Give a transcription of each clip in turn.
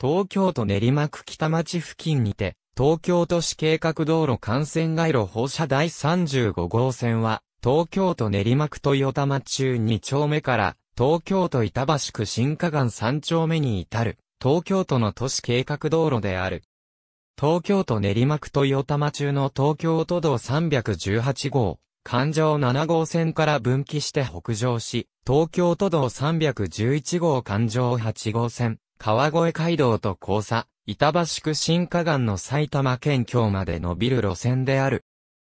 東京都練馬区北町付近にて、東京都市計画道路幹線街路放射第35号線は、東京都練馬区豊玉中2丁目から、東京都板橋区新河岸3丁目に至る、東京都の都市計画道路である。東京都練馬区豊玉中の東京都道318号、環状7号線から分岐して北上し、東京都道311号環状8号線、川越街道と交差、板橋区新河岸の埼玉県境まで伸びる路線である。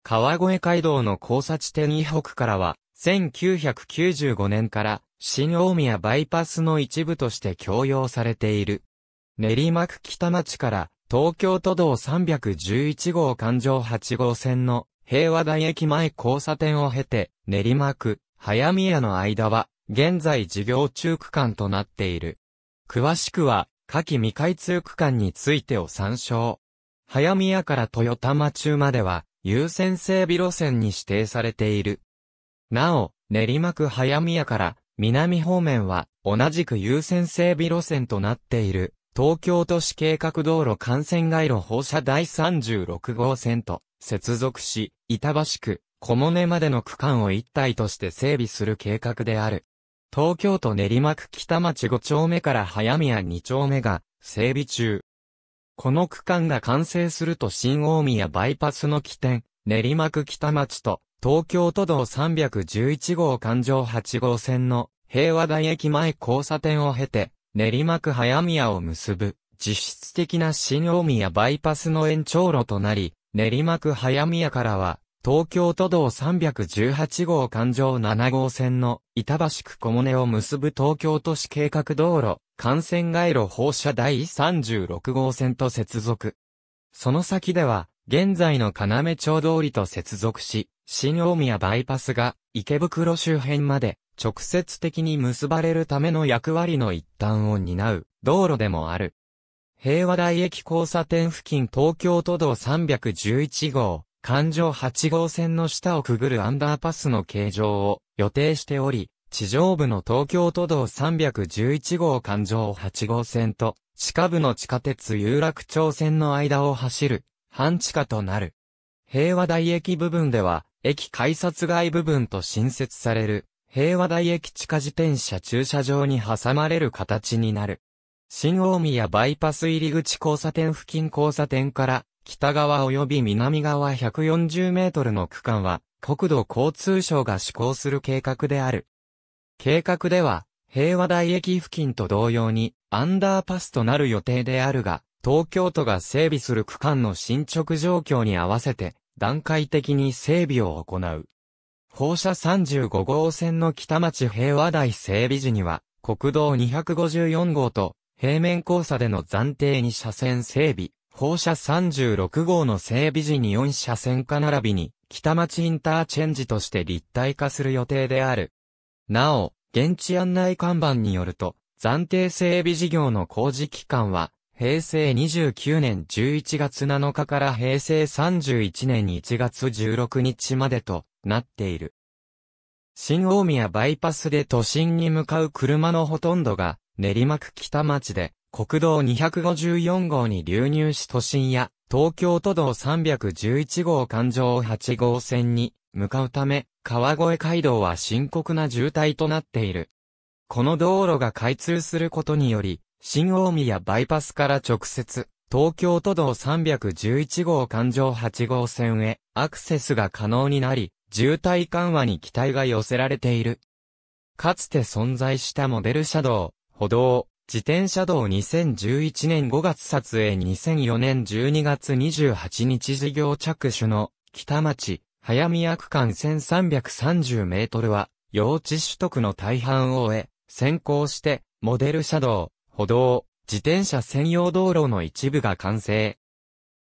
川越街道の交差地点以北からは、1995年から、新大宮バイパスの一部として供用されている。練馬区北町から、東京都道311号環状8号線の平和台駅前交差点を経て、練馬区、早宮の間は、現在事業中区間となっている。詳しくは、下記未開通区間についてを参照。早宮から豊玉中までは、優先整備路線に指定されている。なお、練馬区早宮から南方面は同じく優先整備路線となっている東京都市計画道路幹線街路放射第36号線と接続し、板橋区、小根までの区間を一体として整備する計画である。東京都練馬区北町5丁目から早宮2丁目が整備中。この区間が完成すると新大宮バイパスの起点、練馬区北町と東京都道311号環状8号線の平和台駅前交差点を経て練馬区早宮を結ぶ実質的な新大宮バイパスの延長路となり、練馬区早宮からは東京都道318号環状7号線の板橋区小金を結ぶ東京都市計画道路、幹線街路放射第36号線と接続。その先では、現在の要町通りと接続し、新大宮バイパスが池袋周辺まで直接的に結ばれるための役割の一端を担う道路でもある。平和台駅交差点付近東京都道311号環状8号線の下をくぐるアンダーパスの形状を予定しており、地上部の東京都道311号環状8号線と、地下部の地下鉄有楽町線の間を走る、半地下となる。平和台駅部分では、駅改札外部分と新設される、平和台駅地下自転車駐車場に挟まれる形になる。新大宮バイパス入り口交差点付近交差点から北側及び南側140メートルの区間は、国土交通省が施行する計画である。計画では、平和台駅付近と同様に、アンダーパスとなる予定であるが、東京都が整備する区間の進捗状況に合わせて、段階的に整備を行う。放射35号線の北町平和台整備時には、国道254号と、平面交差での暫定に車線整備、放射36号の整備時に4車線化並びに、北町インターチェンジとして立体化する予定である。なお、現地案内看板によると、暫定整備事業の工事期間は、平成29年11月7日から平成31年1月16日までとなっている。新大宮バイパスで都心に向かう車のほとんどが練馬区北町で、国道254号に流入し都心や東京都道311号環状8号線に向かうため、川越街道は深刻な渋滞となっている。この道路が開通することにより、新大宮バイパスから直接、東京都道311号環状8号線へアクセスが可能になり、渋滞緩和に期待が寄せられている。かつて存在したモデル車道、歩道、自転車道2011年5月撮影2004年12月28日事業着手の北町、早宮区間1330メートルは、用地取得の大半を終え、先行して、モデル車道、歩道、自転車専用道路の一部が完成。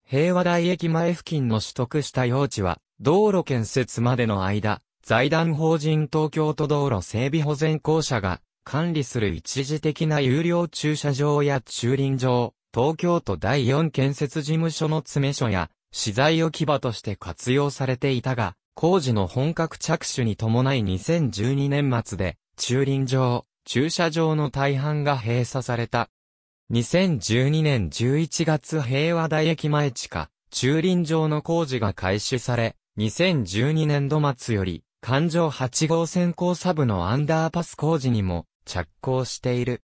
平和台駅前付近の取得した用地は、道路建設までの間、財団法人東京都道路整備保全公社が管理する一時的な有料駐車場や駐輪場、東京都第4建設事務所の詰め所や、資材置き場として活用されていたが、工事の本格着手に伴い2012年末で、駐輪場、駐車場の大半が閉鎖された。2012年11月平和台駅前地下、駐輪場の工事が開始され、2012年度末より、環状8号線交差部のアンダーパス工事にも着工している。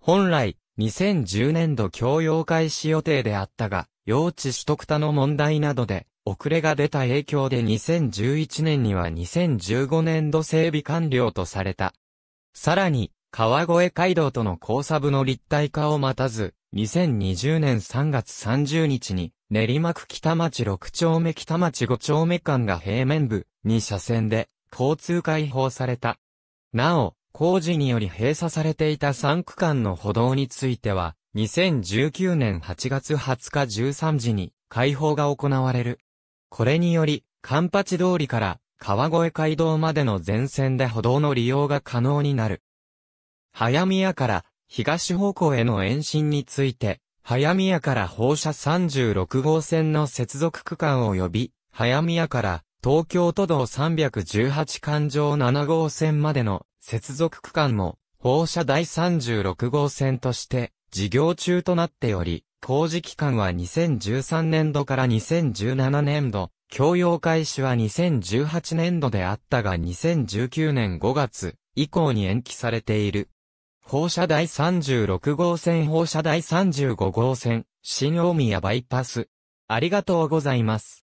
本来、2010年度供用開始予定であったが、用地取得他の問題などで、遅れが出た影響で2011年には2015年度整備完了とされた。さらに、川越街道との交差部の立体化を待たず、2020年3月30日に、練馬区北町6丁目北町5丁目間が平面部、2車線で、交通開放された。なお、工事により閉鎖されていた3区間の歩道については、2019年8月20日13時に開放が行われる。これにより、カンパチ通りから川越街道までの全線で歩道の利用が可能になる。早宮から東方向への延伸について、早宮から放射36号線の接続区間及び、早宮から東京都道318環状7号線までの接続区間も、放射第36号線として、事業中となっており、工事期間は2013年度から2017年度、供用開始は2018年度であったが2019年5月以降に延期されている。放射第36号線放射第35号線、新大宮バイパス。ありがとうございます。